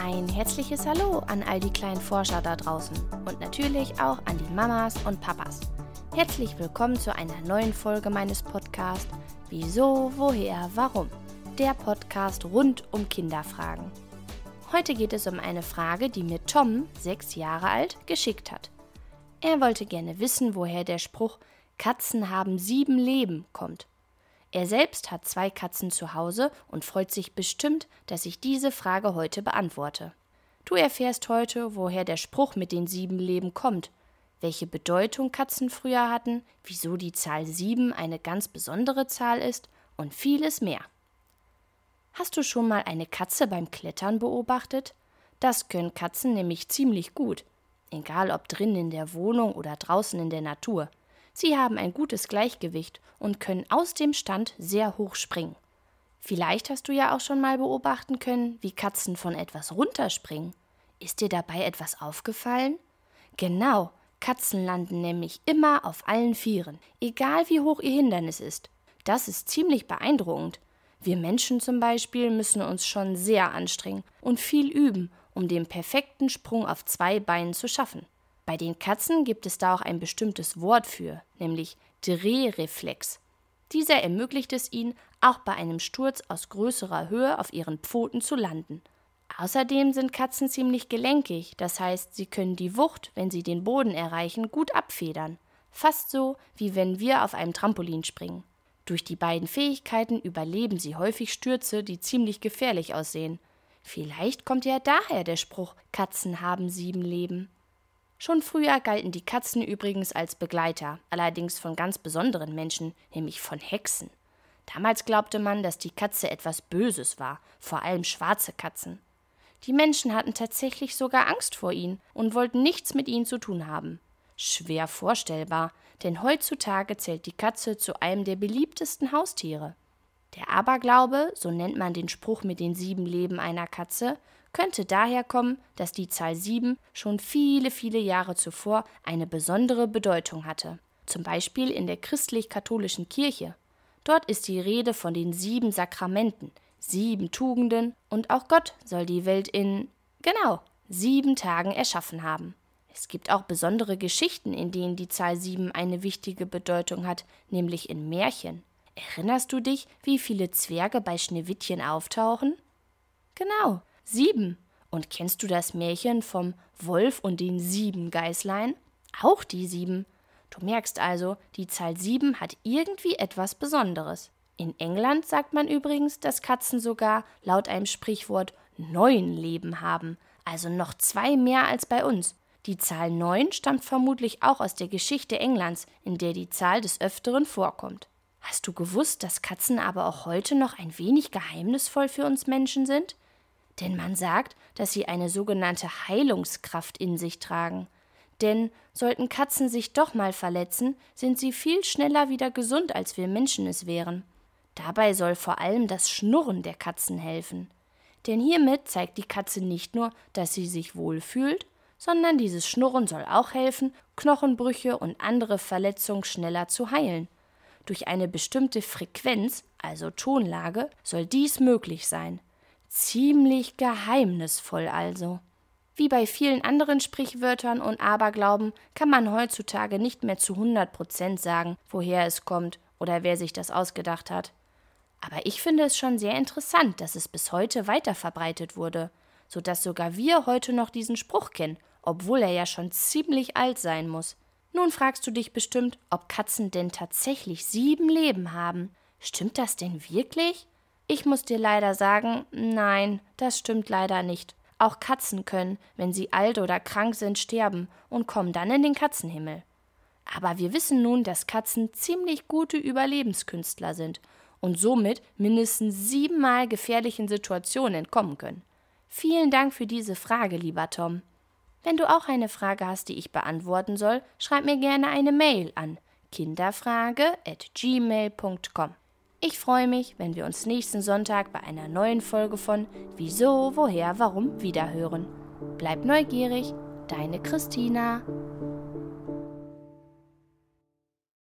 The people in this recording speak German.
Ein herzliches Hallo an all die kleinen Forscher da draußen und natürlich auch an die Mamas und Papas. Herzlich willkommen zu einer neuen Folge meines Podcasts Wieso, woher, warum? Der Podcast rund um Kinderfragen. Heute geht es um eine Frage, die mir Tom, sechs Jahre alt, geschickt hat. Er wollte gerne wissen, woher der Spruch Katzen haben sieben Leben kommt. Er selbst hat zwei Katzen zu Hause und freut sich bestimmt, dass ich diese Frage heute beantworte. Du erfährst heute, woher der Spruch mit den sieben Leben kommt, welche Bedeutung Katzen früher hatten, wieso die Zahl sieben eine ganz besondere Zahl ist und vieles mehr. Hast du schon mal eine Katze beim Klettern beobachtet? Das können Katzen nämlich ziemlich gut, egal ob drinnen in der Wohnung oder draußen in der Natur. Sie haben ein gutes Gleichgewicht und können aus dem Stand sehr hoch springen. Vielleicht hast du ja auch schon mal beobachten können, wie Katzen von etwas runterspringen. Ist dir dabei etwas aufgefallen? Genau, Katzen landen nämlich immer auf allen Vieren, egal wie hoch ihr Hindernis ist. Das ist ziemlich beeindruckend. Wir Menschen zum Beispiel müssen uns schon sehr anstrengen und viel üben, um den perfekten Sprung auf zwei Beinen zu schaffen. Bei den Katzen gibt es da auch ein bestimmtes Wort für, nämlich Drehreflex. Dieser ermöglicht es ihnen, auch bei einem Sturz aus größerer Höhe auf ihren Pfoten zu landen. Außerdem sind Katzen ziemlich gelenkig, das heißt, sie können die Wucht, wenn sie den Boden erreichen, gut abfedern. Fast so, wie wenn wir auf einem Trampolin springen. Durch die beiden Fähigkeiten überleben sie häufig Stürze, die ziemlich gefährlich aussehen. Vielleicht kommt ja daher der Spruch, Katzen haben sieben Leben. Schon früher galten die Katzen übrigens als Begleiter, allerdings von ganz besonderen Menschen, nämlich von Hexen. Damals glaubte man, dass die Katze etwas Böses war, vor allem schwarze Katzen. Die Menschen hatten tatsächlich sogar Angst vor ihnen und wollten nichts mit ihnen zu tun haben. Schwer vorstellbar, denn heutzutage zählt die Katze zu einem der beliebtesten Haustiere. Der Aberglaube, so nennt man den Spruch mit den sieben Leben einer Katze, könnte daher kommen, dass die Zahl 7 schon viele, viele Jahre zuvor eine besondere Bedeutung hatte, zum Beispiel in der christlich-katholischen Kirche. Dort ist die Rede von den sieben Sakramenten, sieben Tugenden und auch Gott soll die Welt in, genau, sieben Tagen erschaffen haben. Es gibt auch besondere Geschichten, in denen die Zahl 7 eine wichtige Bedeutung hat, nämlich in Märchen. Erinnerst du dich, wie viele Zwerge bei Schneewittchen auftauchen? Genau, Sieben. Und kennst du das Märchen vom Wolf und den sieben Geißlein? Auch die sieben. Du merkst also, die Zahl sieben hat irgendwie etwas Besonderes. In England sagt man übrigens, dass Katzen sogar laut einem Sprichwort neun Leben haben, also noch zwei mehr als bei uns. Die Zahl neun stammt vermutlich auch aus der Geschichte Englands, in der die Zahl des Öfteren vorkommt. Hast du gewusst, dass Katzen aber auch heute noch ein wenig geheimnisvoll für uns Menschen sind? Denn man sagt, dass sie eine sogenannte Heilungskraft in sich tragen. Denn sollten Katzen sich doch mal verletzen, sind sie viel schneller wieder gesund, als wir Menschen es wären. Dabei soll vor allem das Schnurren der Katzen helfen. Denn hiermit zeigt die Katze nicht nur, dass sie sich wohlfühlt, sondern dieses Schnurren soll auch helfen, Knochenbrüche und andere Verletzungen schneller zu heilen. Durch eine bestimmte Frequenz, also Tonlage, soll dies möglich sein. Ziemlich geheimnisvoll also. Wie bei vielen anderen Sprichwörtern und Aberglauben kann man heutzutage nicht mehr zu 100 Prozent sagen, woher es kommt oder wer sich das ausgedacht hat. Aber ich finde es schon sehr interessant, dass es bis heute weiter verbreitet wurde, so dass sogar wir heute noch diesen Spruch kennen, obwohl er ja schon ziemlich alt sein muss. Nun fragst du dich bestimmt, ob Katzen denn tatsächlich sieben Leben haben. Stimmt das denn wirklich? Ich muss dir leider sagen, nein, das stimmt leider nicht. Auch Katzen können, wenn sie alt oder krank sind, sterben und kommen dann in den Katzenhimmel. Aber wir wissen nun, dass Katzen ziemlich gute Überlebenskünstler sind und somit mindestens siebenmal gefährlichen Situationen entkommen können. Vielen Dank für diese Frage, lieber Tom. Wenn du auch eine Frage hast, die ich beantworten soll, schreib mir gerne eine Mail an kinderfrage@gmail.com. Ich freue mich, wenn wir uns nächsten Sonntag bei einer neuen Folge von Wieso, Woher, Warum wiederhören. Bleib neugierig, deine Christina.